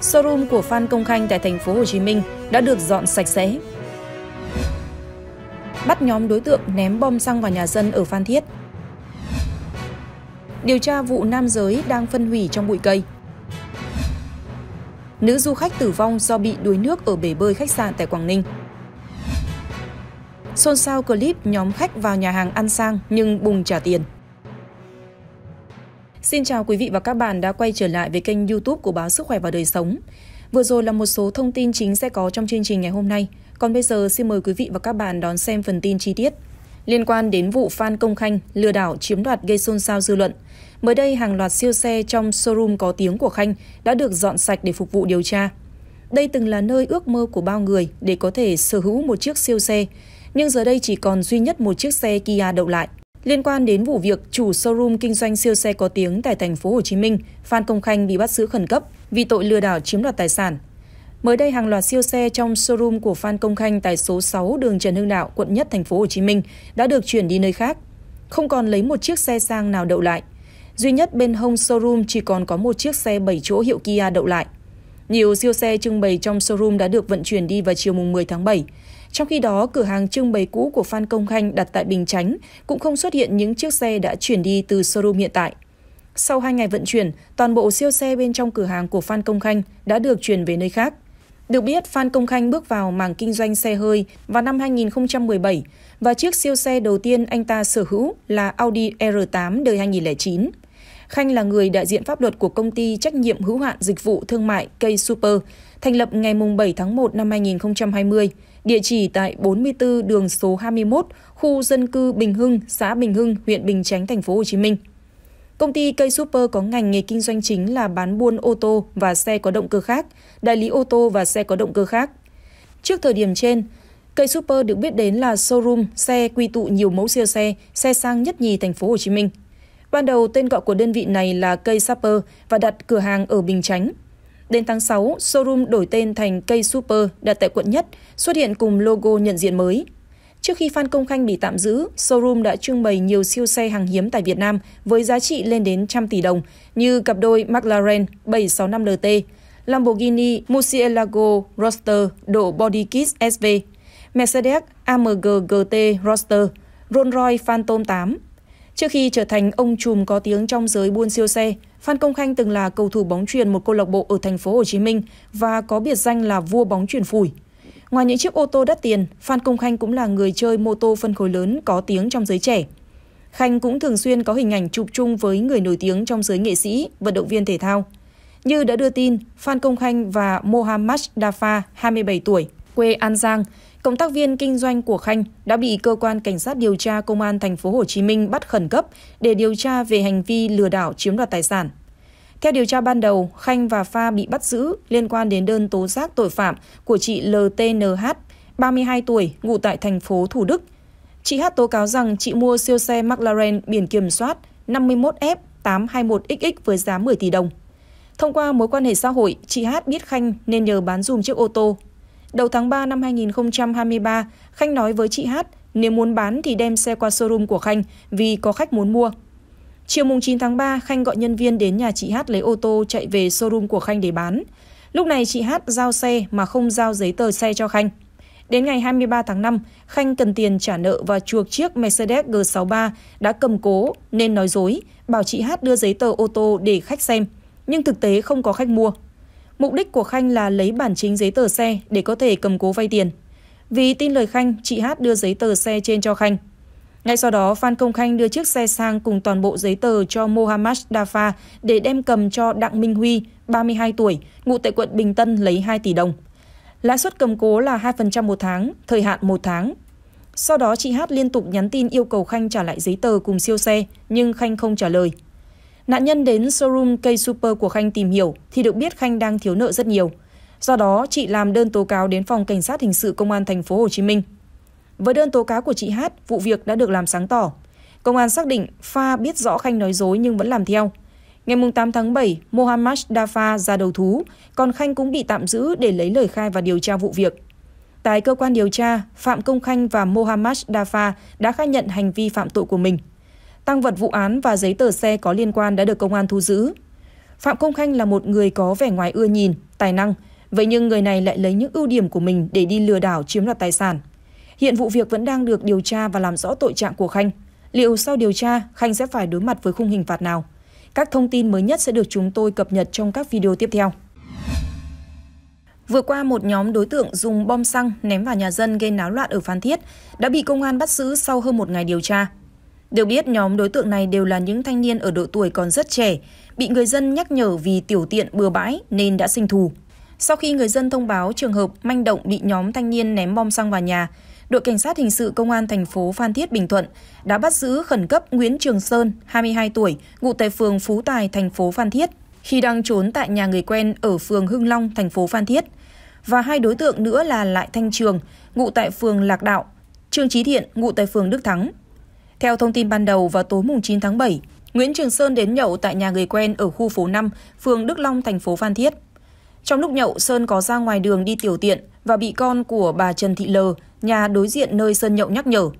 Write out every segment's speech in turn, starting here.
showroom của Phan Công Khanh tại thành phố Hồ Chí Minh đã được dọn sạch sẽ. Bắt nhóm đối tượng ném bom xăng vào nhà dân ở Phan Thiết. Điều tra vụ nam giới đang phân hủy trong bụi cây. Nữ du khách tử vong do bị đuối nước ở bể bơi khách sạn tại Quảng Ninh. Xôn xao clip nhóm khách vào nhà hàng ăn sang nhưng bùng trả tiền. Xin chào quý vị và các bạn đã quay trở lại với kênh YouTube của báo Sức khỏe và đời sống. Vừa rồi là một số thông tin chính sẽ có trong chương trình ngày hôm nay. Còn bây giờ xin mời quý vị và các bạn đón xem phần tin chi tiết. Liên quan đến vụ Phan Công Khanh lừa đảo chiếm đoạt gây xôn xao dư luận, mới đây hàng loạt siêu xe trong showroom có tiếng của Khanh đã được dọn sạch để phục vụ điều tra. Đây từng là nơi ước mơ của bao người để có thể sở hữu một chiếc siêu xe, nhưng giờ đây chỉ còn duy nhất một chiếc xe Kia đậu lại – Liên quan đến vụ việc chủ showroom kinh doanh siêu xe có tiếng tại thành phố Hồ Chí Minh, Phan Công Khanh bị bắt giữ khẩn cấp vì tội lừa đảo chiếm đoạt tài sản. Mới đây hàng loạt siêu xe trong showroom của Phan Công Khanh tại số 6 đường Trần Hưng Đạo, quận Nhất thành phố Hồ Chí Minh đã được chuyển đi nơi khác, không còn lấy một chiếc xe sang nào đậu lại. Duy nhất bên hông showroom chỉ còn có một chiếc xe 7 chỗ hiệu Kia đậu lại. Nhiều siêu xe trưng bày trong showroom đã được vận chuyển đi vào chiều mùng 10 tháng 7. Trong khi đó, cửa hàng trưng bày cũ của Phan Công Khanh đặt tại Bình Chánh cũng không xuất hiện những chiếc xe đã chuyển đi từ showroom hiện tại. Sau 2 ngày vận chuyển, toàn bộ siêu xe bên trong cửa hàng của Phan Công Khanh đã được chuyển về nơi khác. Được biết, Phan Công Khanh bước vào mảng kinh doanh xe hơi vào năm 2017 và chiếc siêu xe đầu tiên anh ta sở hữu là Audi R8 đời 2009. Khanh là người đại diện pháp luật của công ty trách nhiệm hữu hạn dịch vụ thương mại K-Super, thành lập ngày 7 tháng 1 năm 2020 địa chỉ tại 44 đường số 21, khu dân cư Bình Hưng, xã Bình Hưng, huyện Bình Chánh, thành phố Hồ Chí Minh. Công ty Cây Super có ngành nghề kinh doanh chính là bán buôn ô tô và xe có động cơ khác, đại lý ô tô và xe có động cơ khác. Trước thời điểm trên, Cây Super được biết đến là showroom xe quy tụ nhiều mẫu siêu xe, xe sang nhất nhì thành phố Hồ Chí Minh. Ban đầu tên gọi của đơn vị này là Cây Super và đặt cửa hàng ở Bình Chánh. Đến tháng 6, showroom đổi tên thành Cây Super đặt tại quận Nhất, xuất hiện cùng logo nhận diện mới. Trước khi Phan Công Khanh bị tạm giữ, showroom đã trưng bày nhiều siêu xe hàng hiếm tại Việt Nam với giá trị lên đến trăm tỷ đồng như cặp đôi McLaren 765LT, Lamborghini Murcielago Roadster độ Body Kit SV, Mercedes AMG GT Roadster, Rolls-Royce Phantom 8, Trước khi trở thành ông trùm có tiếng trong giới buôn siêu xe, Phan Công Khanh từng là cầu thủ bóng truyền một câu lạc bộ ở thành phố Hồ Chí Minh và có biệt danh là vua bóng truyền phủi. Ngoài những chiếc ô tô đắt tiền, Phan Công Khanh cũng là người chơi mô tô phân khối lớn có tiếng trong giới trẻ. Khanh cũng thường xuyên có hình ảnh chụp chung với người nổi tiếng trong giới nghệ sĩ, vận động viên thể thao. Như đã đưa tin, Phan Công Khanh và Mohammad Dafa, 27 tuổi, quê An Giang, cộng tác viên kinh doanh của Khanh đã bị cơ quan cảnh sát điều tra công an thành phố Hồ Chí Minh bắt khẩn cấp để điều tra về hành vi lừa đảo chiếm đoạt tài sản. Theo điều tra ban đầu, Khanh và Pha bị bắt giữ liên quan đến đơn tố giác tội phạm của chị LTNH, 32 tuổi, ngụ tại thành phố Thủ Đức. Chị H tố cáo rằng chị mua siêu xe McLaren biển kiểm soát 51F821XX với giá 10 tỷ đồng. Thông qua mối quan hệ xã hội, chị Hát biết Khanh nên nhờ bán dùm chiếc ô tô Đầu tháng 3 năm 2023, Khanh nói với chị Hát nếu muốn bán thì đem xe qua showroom của Khanh vì có khách muốn mua. Chiều mùng 9 tháng 3, Khanh gọi nhân viên đến nhà chị Hát lấy ô tô chạy về showroom của Khanh để bán. Lúc này chị Hát giao xe mà không giao giấy tờ xe cho Khanh. Đến ngày 23 tháng 5, Khanh cần tiền trả nợ và chuộc chiếc Mercedes G63 đã cầm cố nên nói dối, bảo chị Hát đưa giấy tờ ô tô để khách xem, nhưng thực tế không có khách mua. Mục đích của Khanh là lấy bản chính giấy tờ xe để có thể cầm cố vay tiền. Vì tin lời Khanh, chị Hát đưa giấy tờ xe trên cho Khanh. Ngay sau đó, Phan Công Khanh đưa chiếc xe sang cùng toàn bộ giấy tờ cho Mohammad Dafa để đem cầm cho Đặng Minh Huy, 32 tuổi, ngụ tại quận Bình Tân lấy 2 tỷ đồng. Lãi suất cầm cố là 2% một tháng, thời hạn một tháng. Sau đó chị Hát liên tục nhắn tin yêu cầu Khanh trả lại giấy tờ cùng siêu xe, nhưng Khanh không trả lời. Nạn nhân đến showroom cây super của Khanh tìm hiểu thì được biết Khanh đang thiếu nợ rất nhiều. Do đó, chị làm đơn tố cáo đến phòng cảnh sát hình sự công an thành phố Hồ Chí Minh. Với đơn tố cáo của chị Hát, vụ việc đã được làm sáng tỏ. Công an xác định Pha biết rõ Khanh nói dối nhưng vẫn làm theo. Ngày 8 tháng 7, Mohammad Dafa ra đầu thú, còn Khanh cũng bị tạm giữ để lấy lời khai và điều tra vụ việc. Tại cơ quan điều tra, Phạm Công Khanh và Mohammad Dafa đã khai nhận hành vi phạm tội của mình. Tăng vật vụ án và giấy tờ xe có liên quan đã được công an thu giữ. Phạm Công Khanh là một người có vẻ ngoài ưa nhìn, tài năng, vậy nhưng người này lại lấy những ưu điểm của mình để đi lừa đảo chiếm đoạt tài sản. Hiện vụ việc vẫn đang được điều tra và làm rõ tội trạng của Khanh. Liệu sau điều tra, Khanh sẽ phải đối mặt với khung hình phạt nào? Các thông tin mới nhất sẽ được chúng tôi cập nhật trong các video tiếp theo. Vừa qua, một nhóm đối tượng dùng bom xăng ném vào nhà dân gây náo loạn ở Phan Thiết đã bị công an bắt giữ sau hơn một ngày điều tra. Được biết, nhóm đối tượng này đều là những thanh niên ở độ tuổi còn rất trẻ, bị người dân nhắc nhở vì tiểu tiện bừa bãi nên đã sinh thù. Sau khi người dân thông báo trường hợp manh động bị nhóm thanh niên ném bom xăng vào nhà, đội cảnh sát hình sự công an thành phố Phan Thiết Bình Thuận đã bắt giữ khẩn cấp Nguyễn Trường Sơn, 22 tuổi, ngụ tại phường Phú Tài, thành phố Phan Thiết, khi đang trốn tại nhà người quen ở phường Hưng Long, thành phố Phan Thiết. Và hai đối tượng nữa là Lại Thanh Trường, ngụ tại phường Lạc Đạo, Trương Chí Thiện, ngụ tại phường Đức Thắng. Theo thông tin ban đầu, vào tối 9 tháng 7, Nguyễn Trường Sơn đến nhậu tại nhà người quen ở khu phố 5, phường Đức Long, thành phố Phan Thiết. Trong lúc nhậu, Sơn có ra ngoài đường đi tiểu tiện và bị con của bà Trần Thị L, nhà đối diện nơi Sơn nhậu nhắc nhở.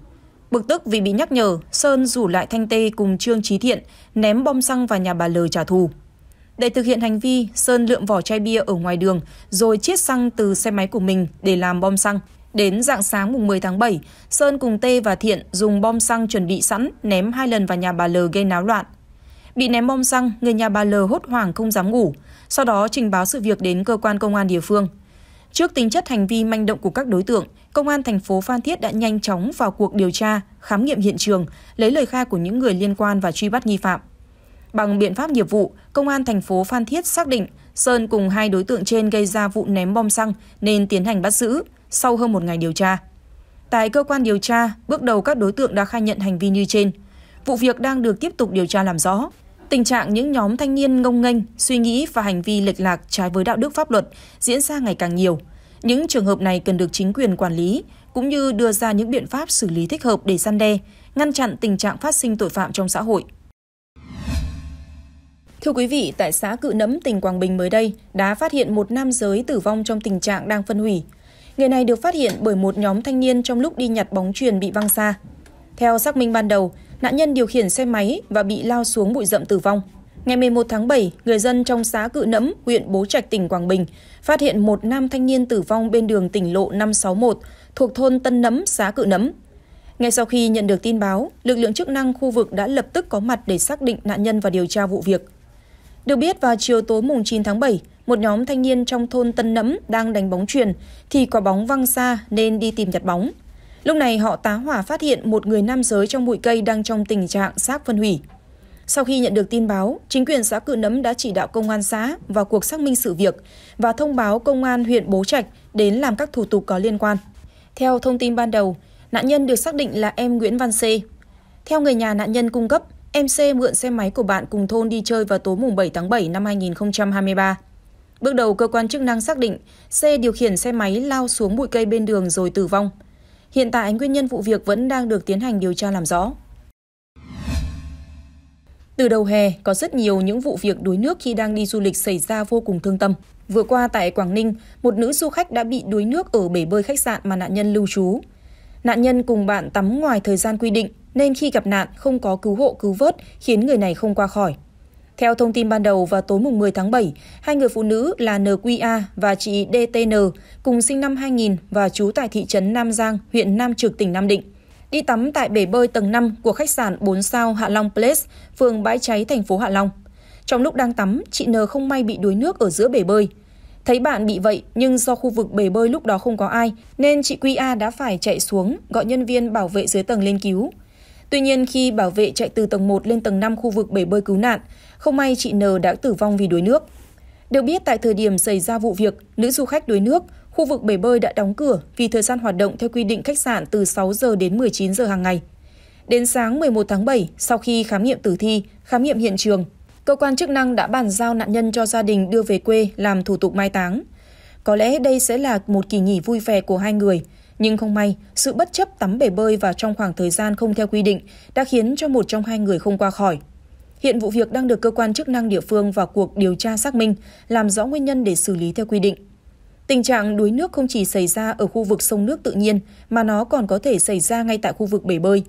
Bực tức vì bị nhắc nhở, Sơn rủ lại Thanh Tê cùng Trương Trí Thiện ném bom xăng vào nhà bà L trả thù. Để thực hiện hành vi, Sơn lượm vỏ chai bia ở ngoài đường rồi chiết xăng từ xe máy của mình để làm bom xăng. Đến dạng sáng mùng 10 tháng 7, Sơn cùng Tê và Thiện dùng bom xăng chuẩn bị sẵn ném hai lần vào nhà bà L gây náo loạn. Bị ném bom xăng, người nhà bà L hốt hoảng không dám ngủ, sau đó trình báo sự việc đến cơ quan công an địa phương. Trước tính chất hành vi manh động của các đối tượng, công an thành phố Phan Thiết đã nhanh chóng vào cuộc điều tra, khám nghiệm hiện trường, lấy lời khai của những người liên quan và truy bắt nghi phạm. Bằng biện pháp nghiệp vụ, công an thành phố Phan Thiết xác định Sơn cùng hai đối tượng trên gây ra vụ ném bom xăng nên tiến hành bắt giữ sau hơn một ngày điều tra. Tại cơ quan điều tra, bước đầu các đối tượng đã khai nhận hành vi như trên. Vụ việc đang được tiếp tục điều tra làm rõ. Tình trạng những nhóm thanh niên ngông nghênh, suy nghĩ và hành vi lệch lạc trái với đạo đức pháp luật diễn ra ngày càng nhiều. Những trường hợp này cần được chính quyền quản lý cũng như đưa ra những biện pháp xử lý thích hợp để gian đe, ngăn chặn tình trạng phát sinh tội phạm trong xã hội. Thưa quý vị, tại xã Cự Nấm tỉnh Quảng Bình mới đây đã phát hiện một nam giới tử vong trong tình trạng đang phân hủy. Người này được phát hiện bởi một nhóm thanh niên trong lúc đi nhặt bóng truyền bị văng xa. Theo xác minh ban đầu, nạn nhân điều khiển xe máy và bị lao xuống bụi rậm tử vong. Ngày 11 tháng 7, người dân trong xã Cự Nẫm, huyện Bố Trạch, tỉnh Quảng Bình phát hiện một nam thanh niên tử vong bên đường tỉnh lộ 561 thuộc thôn Tân Nấm, xã Cự Nấm. Ngay sau khi nhận được tin báo, lực lượng chức năng khu vực đã lập tức có mặt để xác định nạn nhân và điều tra vụ việc. Được biết vào chiều tối mùng 9 tháng 7, một nhóm thanh niên trong thôn Tân Nấm đang đánh bóng truyền thì quả bóng văng xa nên đi tìm nhặt bóng. Lúc này họ tá hỏa phát hiện một người nam giới trong bụi cây đang trong tình trạng xác phân hủy. Sau khi nhận được tin báo, chính quyền xã Cự Nấm đã chỉ đạo công an xã vào cuộc xác minh sự việc và thông báo công an huyện Bố Trạch đến làm các thủ tục có liên quan. Theo thông tin ban đầu, nạn nhân được xác định là em Nguyễn Văn C. Theo người nhà nạn nhân cung cấp, Em C mượn xe máy của bạn cùng thôn đi chơi vào tối mùng 7 tháng 7 năm 2023. Bước đầu cơ quan chức năng xác định C điều khiển xe máy lao xuống bụi cây bên đường rồi tử vong. Hiện tại nguyên nhân vụ việc vẫn đang được tiến hành điều tra làm rõ. Từ đầu hè, có rất nhiều những vụ việc đuối nước khi đang đi du lịch xảy ra vô cùng thương tâm. Vừa qua tại Quảng Ninh, một nữ du khách đã bị đuối nước ở bể bơi khách sạn mà nạn nhân lưu trú. Nạn nhân cùng bạn tắm ngoài thời gian quy định, nên khi gặp nạn không có cứu hộ cứu vớt khiến người này không qua khỏi. Theo thông tin ban đầu vào tối mùng 10 tháng 7, hai người phụ nữ là NQA và chị DTN cùng sinh năm 2000 và trú tại thị trấn Nam Giang, huyện Nam Trực, tỉnh Nam Định. Đi tắm tại bể bơi tầng 5 của khách sạn 4 sao Hạ Long Place, phường Bãi Cháy, thành phố Hạ Long. Trong lúc đang tắm, chị N không may bị đuối nước ở giữa bể bơi. Thấy bạn bị vậy nhưng do khu vực bể bơi lúc đó không có ai nên chị QA đã phải chạy xuống gọi nhân viên bảo vệ dưới tầng lên cứu. Tuy nhiên, khi bảo vệ chạy từ tầng 1 lên tầng 5 khu vực bể bơi cứu nạn, không may chị N đã tử vong vì đuối nước. Được biết, tại thời điểm xảy ra vụ việc, nữ du khách đuối nước, khu vực bể bơi đã đóng cửa vì thời gian hoạt động theo quy định khách sạn từ 6 giờ đến 19 giờ hàng ngày. Đến sáng 11 tháng 7, sau khi khám nghiệm tử thi, khám nghiệm hiện trường, cơ quan chức năng đã bàn giao nạn nhân cho gia đình đưa về quê làm thủ tục mai táng. Có lẽ đây sẽ là một kỳ nghỉ vui vẻ của hai người – nhưng không may, sự bất chấp tắm bể bơi và trong khoảng thời gian không theo quy định đã khiến cho một trong hai người không qua khỏi. Hiện vụ việc đang được cơ quan chức năng địa phương vào cuộc điều tra xác minh, làm rõ nguyên nhân để xử lý theo quy định. Tình trạng đuối nước không chỉ xảy ra ở khu vực sông nước tự nhiên mà nó còn có thể xảy ra ngay tại khu vực bể bơi.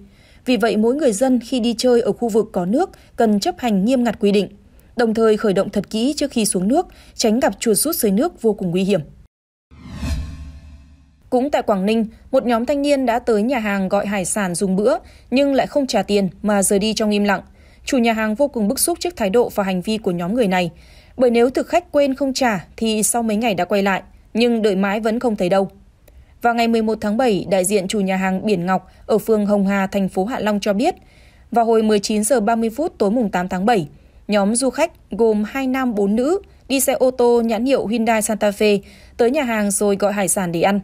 Vì vậy, mỗi người dân khi đi chơi ở khu vực có nước cần chấp hành nghiêm ngặt quy định, đồng thời khởi động thật kỹ trước khi xuống nước, tránh gặp chuột rút dưới nước vô cùng nguy hiểm cũng tại Quảng Ninh, một nhóm thanh niên đã tới nhà hàng gọi hải sản dùng bữa nhưng lại không trả tiền mà rời đi trong im lặng. Chủ nhà hàng vô cùng bức xúc trước thái độ và hành vi của nhóm người này, bởi nếu thực khách quên không trả thì sau mấy ngày đã quay lại, nhưng đợi mãi vẫn không thấy đâu. Vào ngày 11 tháng 7, đại diện chủ nhà hàng Biển Ngọc ở phường Hồng Hà, thành phố Hạ Long cho biết, vào hồi 19 giờ 30 phút tối mùng 8 tháng 7, nhóm du khách gồm 2 nam 4 nữ đi xe ô tô nhãn hiệu Hyundai Santa Fe tới nhà hàng rồi gọi hải sản để ăn.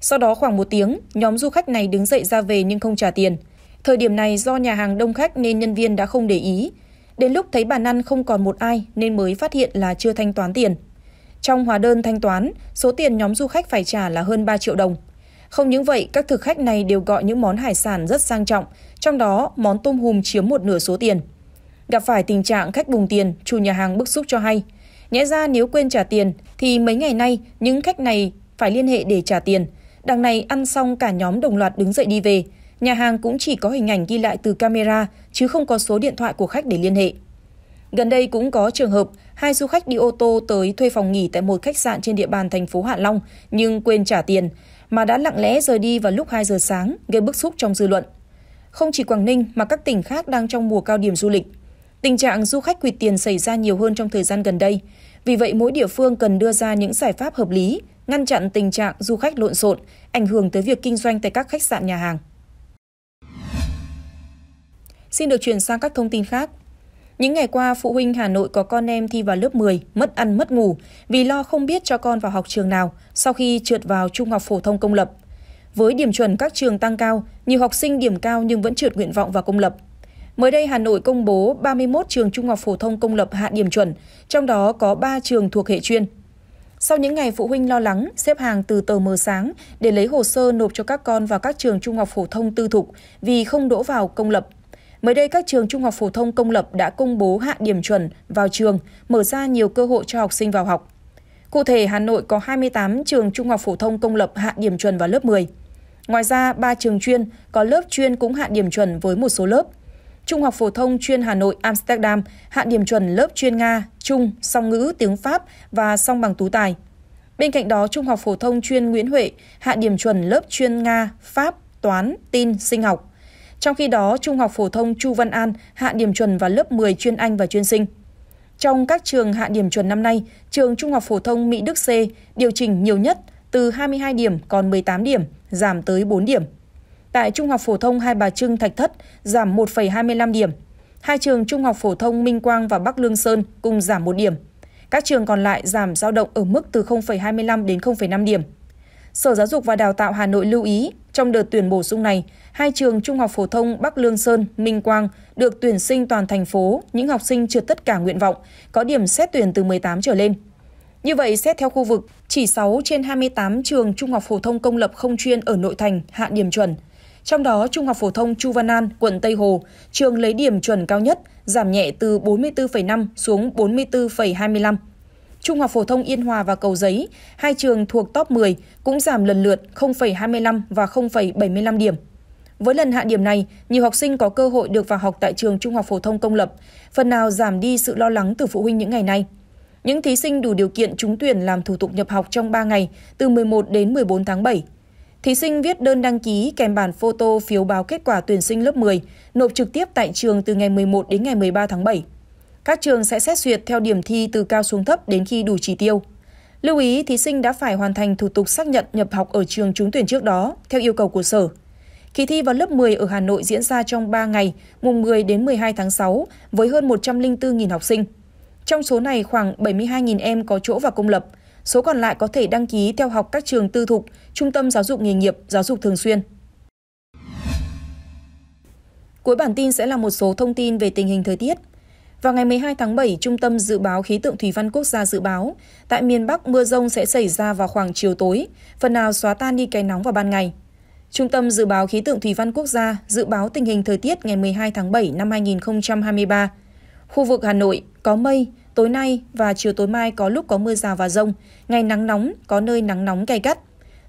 Sau đó khoảng một tiếng, nhóm du khách này đứng dậy ra về nhưng không trả tiền. Thời điểm này do nhà hàng đông khách nên nhân viên đã không để ý. Đến lúc thấy bàn ăn không còn một ai nên mới phát hiện là chưa thanh toán tiền. Trong hóa đơn thanh toán, số tiền nhóm du khách phải trả là hơn 3 triệu đồng. Không những vậy, các thực khách này đều gọi những món hải sản rất sang trọng, trong đó món tôm hùm chiếm một nửa số tiền. Gặp phải tình trạng khách bùng tiền, chủ nhà hàng bức xúc cho hay. Nhẽ ra nếu quên trả tiền thì mấy ngày nay những khách này phải liên hệ để trả tiền – Đằng này ăn xong cả nhóm đồng loạt đứng dậy đi về. Nhà hàng cũng chỉ có hình ảnh ghi lại từ camera chứ không có số điện thoại của khách để liên hệ. Gần đây cũng có trường hợp hai du khách đi ô tô tới thuê phòng nghỉ tại một khách sạn trên địa bàn thành phố Hạ Long nhưng quên trả tiền mà đã lặng lẽ rời đi vào lúc 2 giờ sáng gây bức xúc trong dư luận. Không chỉ Quảng Ninh mà các tỉnh khác đang trong mùa cao điểm du lịch. Tình trạng du khách quỵt tiền xảy ra nhiều hơn trong thời gian gần đây, vì vậy mỗi địa phương cần đưa ra những giải pháp hợp lý, ngăn chặn tình trạng du khách lộn xộn, ảnh hưởng tới việc kinh doanh tại các khách sạn nhà hàng. Xin được chuyển sang các thông tin khác. Những ngày qua, phụ huynh Hà Nội có con em thi vào lớp 10, mất ăn mất ngủ vì lo không biết cho con vào học trường nào sau khi trượt vào trung học phổ thông công lập. Với điểm chuẩn các trường tăng cao, nhiều học sinh điểm cao nhưng vẫn trượt nguyện vọng vào công lập. Mới đây, Hà Nội công bố 31 trường trung học phổ thông công lập hạ điểm chuẩn, trong đó có 3 trường thuộc hệ chuyên. Sau những ngày phụ huynh lo lắng, xếp hàng từ tờ mờ sáng để lấy hồ sơ nộp cho các con vào các trường trung học phổ thông tư thục vì không đỗ vào công lập. Mới đây, các trường trung học phổ thông công lập đã công bố hạ điểm chuẩn vào trường, mở ra nhiều cơ hội cho học sinh vào học. Cụ thể, Hà Nội có 28 trường trung học phổ thông công lập hạ điểm chuẩn vào lớp 10. Ngoài ra, 3 trường chuyên có lớp chuyên cũng hạ điểm chuẩn với một số lớp. Trung học phổ thông chuyên Hà Nội Amsterdam hạ điểm chuẩn lớp chuyên Nga, Trung, song ngữ, tiếng Pháp và song bằng tú tài. Bên cạnh đó, Trung học phổ thông chuyên Nguyễn Huệ hạ điểm chuẩn lớp chuyên Nga, Pháp, Toán, Tin, Sinh học. Trong khi đó, Trung học phổ thông Chu Văn An hạ điểm chuẩn vào lớp 10 chuyên Anh và chuyên Sinh. Trong các trường hạ điểm chuẩn năm nay, trường Trung học phổ thông Mỹ Đức C điều chỉnh nhiều nhất từ 22 điểm còn 18 điểm, giảm tới 4 điểm tại Trung học phổ thông Hai Bà Trưng Thạch Thất giảm 1,25 điểm. Hai trường Trung học phổ thông Minh Quang và Bắc Lương Sơn cùng giảm 1 điểm. Các trường còn lại giảm dao động ở mức từ 0,25 đến 0,5 điểm. Sở Giáo dục và Đào tạo Hà Nội lưu ý, trong đợt tuyển bổ sung này, hai trường Trung học phổ thông Bắc Lương Sơn, Minh Quang được tuyển sinh toàn thành phố những học sinh trượt tất cả nguyện vọng, có điểm xét tuyển từ 18 trở lên. Như vậy, xét theo khu vực, chỉ 6 trên 28 trường Trung học phổ thông công lập không chuyên ở nội thành hạ điểm chuẩn, trong đó, Trung học phổ thông Chu Văn An, quận Tây Hồ, trường lấy điểm chuẩn cao nhất, giảm nhẹ từ 44,5 xuống 44,25. Trung học phổ thông Yên Hòa và Cầu Giấy, hai trường thuộc top 10 cũng giảm lần lượt 0,25 và 0,75 điểm. Với lần hạ điểm này, nhiều học sinh có cơ hội được vào học tại trường trung học phổ thông công lập, phần nào giảm đi sự lo lắng từ phụ huynh những ngày này. Những thí sinh đủ điều kiện trúng tuyển làm thủ tục nhập học trong 3 ngày, từ 11 đến 14 tháng 7, Thí sinh viết đơn đăng ký kèm bản photo phiếu báo kết quả tuyển sinh lớp 10, nộp trực tiếp tại trường từ ngày 11 đến ngày 13 tháng 7. Các trường sẽ xét duyệt theo điểm thi từ cao xuống thấp đến khi đủ chỉ tiêu. Lưu ý thí sinh đã phải hoàn thành thủ tục xác nhận nhập học ở trường trúng tuyển trước đó theo yêu cầu của sở. Kỳ thi vào lớp 10 ở Hà Nội diễn ra trong 3 ngày, mùng 10 đến 12 tháng 6 với hơn 104.000 học sinh. Trong số này khoảng 72.000 em có chỗ vào công lập, số còn lại có thể đăng ký theo học các trường tư thục, trung tâm giáo dục nghề nghiệp, giáo dục thường xuyên. Cuối bản tin sẽ là một số thông tin về tình hình thời tiết. Vào ngày 12 tháng 7, Trung tâm Dự báo Khí tượng Thủy văn Quốc gia dự báo, tại miền Bắc mưa rông sẽ xảy ra vào khoảng chiều tối, phần nào xóa tan đi cái nóng vào ban ngày. Trung tâm Dự báo Khí tượng Thủy văn Quốc gia dự báo tình hình thời tiết ngày 12 tháng 7 năm 2023. Khu vực Hà Nội có mây, Tối nay và chiều tối mai có lúc có mưa rào và rông, ngày nắng nóng, có nơi nắng nóng gay gắt.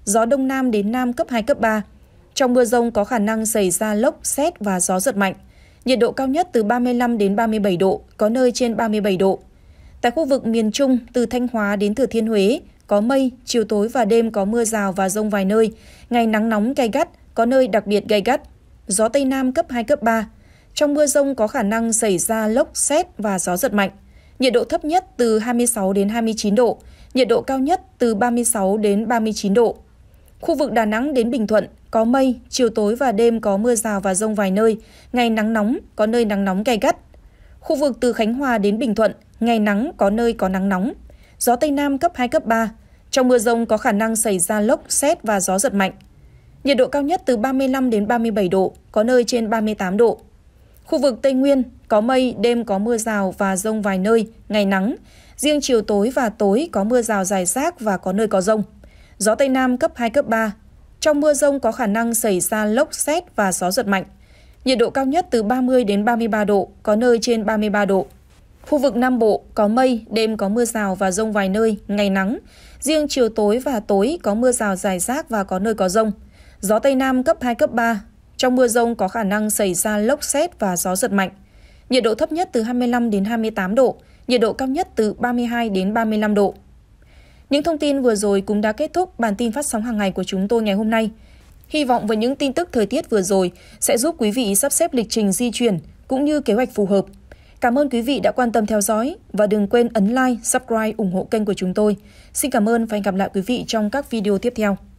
Gió đông nam đến nam cấp 2, cấp 3. Trong mưa rông có khả năng xảy ra lốc, xét và gió giật mạnh. Nhiệt độ cao nhất từ 35 đến 37 độ, có nơi trên 37 độ. Tại khu vực miền Trung, từ Thanh Hóa đến Thừa Thiên Huế, có mây, chiều tối và đêm có mưa rào và rông vài nơi, ngày nắng nóng gay gắt, có nơi đặc biệt gay gắt. Gió Tây Nam cấp 2, cấp 3. Trong mưa rông có khả năng xảy ra lốc, xét và gió giật mạnh nhiệt độ thấp nhất từ 26 đến 29 độ, nhiệt độ cao nhất từ 36 đến 39 độ. Khu vực Đà Nẵng đến Bình Thuận có mây, chiều tối và đêm có mưa rào và rông vài nơi, ngày nắng nóng, có nơi nắng nóng gay gắt. Khu vực từ Khánh Hòa đến Bình Thuận, ngày nắng có nơi có nắng nóng, gió Tây Nam cấp 2, cấp 3. Trong mưa rông có khả năng xảy ra lốc, xét và gió giật mạnh. Nhiệt độ cao nhất từ 35 đến 37 độ, có nơi trên 38 độ. Khu vực Tây Nguyên, có mây, đêm có mưa rào và rông vài nơi, ngày nắng. Riêng chiều tối và tối có mưa rào dài rác và có nơi có rông. Gió Tây Nam cấp 2, cấp 3. Trong mưa rông có khả năng xảy ra lốc xét và gió giật mạnh. Nhiệt độ cao nhất từ 30 đến 33 độ, có nơi trên 33 độ. Khu vực Nam Bộ có mây, đêm có mưa rào và rông vài nơi, ngày nắng. Riêng chiều tối và tối có mưa rào dài rác và có nơi có rông. Gió Tây Nam cấp 2, cấp 3. Trong mưa rông có khả năng xảy ra lốc xét và gió giật mạnh nhiệt độ thấp nhất từ 25 đến 28 độ, nhiệt độ cao nhất từ 32 đến 35 độ. Những thông tin vừa rồi cũng đã kết thúc bản tin phát sóng hàng ngày của chúng tôi ngày hôm nay. Hy vọng với những tin tức thời tiết vừa rồi sẽ giúp quý vị sắp xếp lịch trình di chuyển cũng như kế hoạch phù hợp. Cảm ơn quý vị đã quan tâm theo dõi và đừng quên ấn like, subscribe, ủng hộ kênh của chúng tôi. Xin cảm ơn và hẹn gặp lại quý vị trong các video tiếp theo.